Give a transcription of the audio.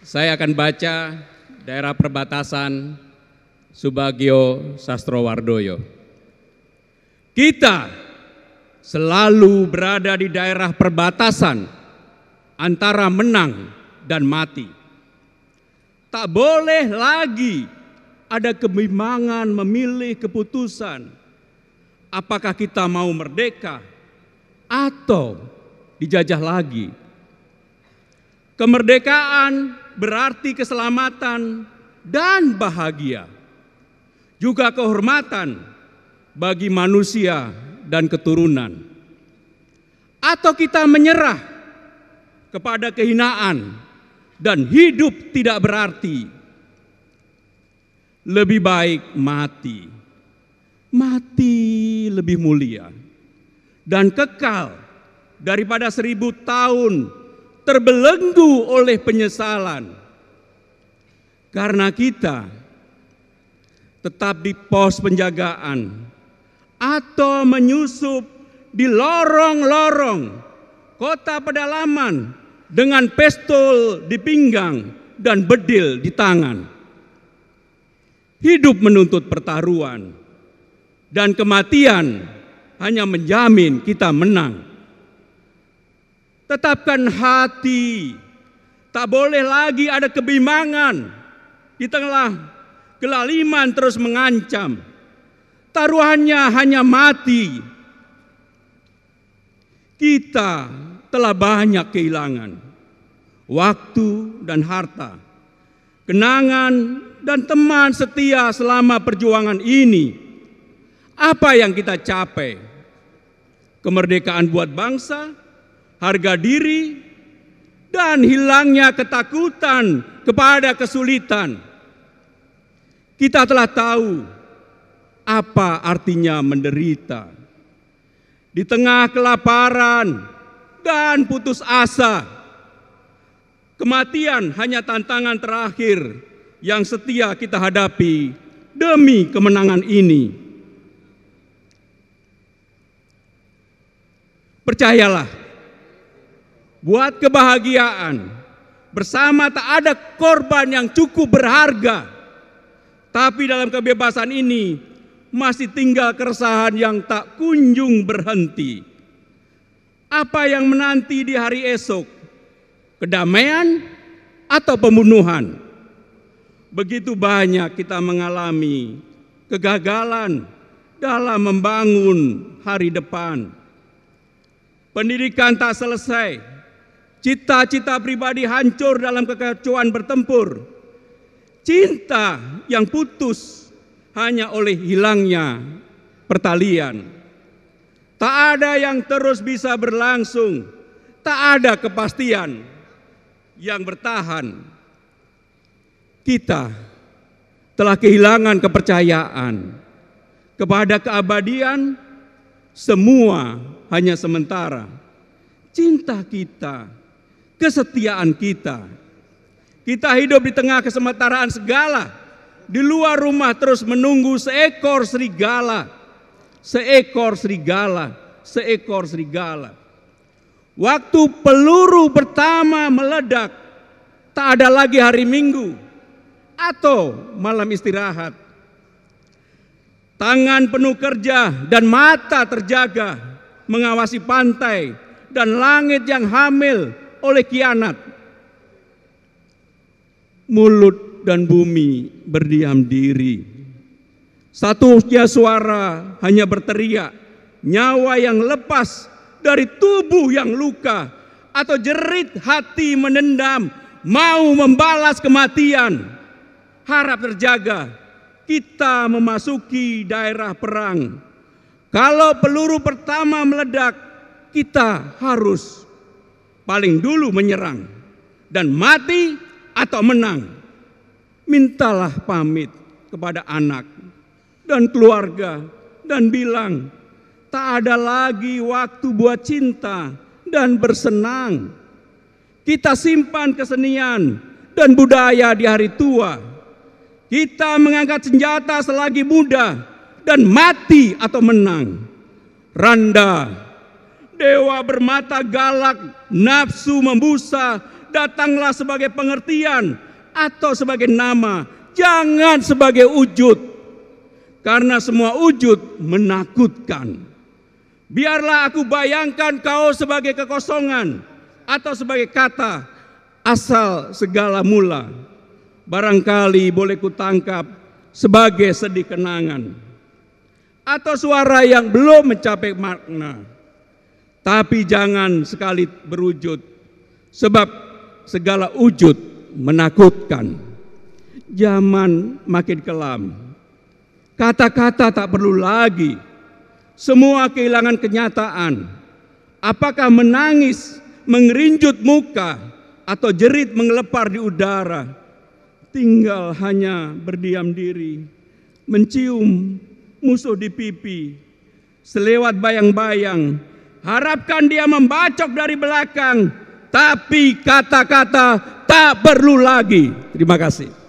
Saya akan baca daerah perbatasan Subagio Sastrowardoyo. Kita selalu berada di daerah perbatasan antara menang dan mati. Tak boleh lagi ada kebimbangan memilih keputusan apakah kita mau merdeka atau dijajah lagi. Kemerdekaan berarti keselamatan dan bahagia, juga kehormatan bagi manusia dan keturunan, atau kita menyerah kepada kehinaan dan hidup tidak berarti. Lebih baik mati, mati lebih mulia dan kekal daripada seribu tahun terbelenggu oleh penyesalan. Karena kita tetap di pos penjagaan atau menyusup di lorong-lorong kota pedalaman dengan pistol di pinggang dan bedil di tangan. Hidup menuntut pertaruhan dan kematian hanya menjamin kita menang tetapkan hati. Tak boleh lagi ada kebimbangan di tengah kelaliman terus mengancam. Taruhannya hanya mati. Kita telah banyak kehilangan waktu dan harta, kenangan dan teman setia selama perjuangan ini. Apa yang kita capai? Kemerdekaan buat bangsa, harga diri, dan hilangnya ketakutan kepada kesulitan. Kita telah tahu apa artinya menderita. Di tengah kelaparan dan putus asa, kematian hanya tantangan terakhir yang setia kita hadapi demi kemenangan ini. Percayalah, buat kebahagiaan. Bersama tak ada korban yang cukup berharga. Tapi dalam kebebasan ini masih tinggal keresahan yang tak kunjung berhenti. Apa yang menanti di hari esok? Kedamaian atau pembunuhan? Begitu banyak kita mengalami kegagalan dalam membangun hari depan. Pendidikan tak selesai, Cita-cita pribadi hancur dalam kekacauan bertempur. Cinta yang putus hanya oleh hilangnya pertalian. Tak ada yang terus bisa berlangsung. Tak ada kepastian yang bertahan. Kita telah kehilangan kepercayaan kepada keabadian, semua hanya sementara. Cinta kita kesetiaan kita. Kita hidup di tengah kesemetaraan segala. Di luar rumah terus menunggu seekor serigala. Seekor serigala, seekor serigala. Waktu peluru pertama meledak, tak ada lagi hari Minggu atau malam istirahat. Tangan penuh kerja dan mata terjaga mengawasi pantai dan langit yang hamil oleh kianat. Mulut dan bumi berdiam diri. Satu usia suara hanya berteriak, nyawa yang lepas dari tubuh yang luka atau jerit hati menendam mau membalas kematian. Harap terjaga, kita memasuki daerah perang. Kalau peluru pertama meledak, kita harus paling dulu menyerang dan mati atau menang. Mintalah pamit kepada anak dan keluarga dan bilang, tak ada lagi waktu buat cinta dan bersenang. Kita simpan kesenian dan budaya di hari tua. Kita mengangkat senjata selagi muda dan mati atau menang. Randa Dewa bermata galak, nafsu membusa, datanglah sebagai pengertian atau sebagai nama, jangan sebagai wujud. Karena semua wujud menakutkan. Biarlah aku bayangkan kau sebagai kekosongan atau sebagai kata asal segala mula. Barangkali boleh kutangkap sebagai sedih kenangan atau suara yang belum mencapai makna tapi jangan sekali berwujud, sebab segala wujud menakutkan. Zaman makin kelam, kata-kata tak perlu lagi. Semua kehilangan kenyataan. Apakah menangis, mengerinjut muka, atau jerit mengelepar di udara? Tinggal hanya berdiam diri, mencium musuh di pipi, selewat bayang-bayang, Harapkan dia membacok dari belakang, tapi kata-kata tak perlu lagi. Terima kasih.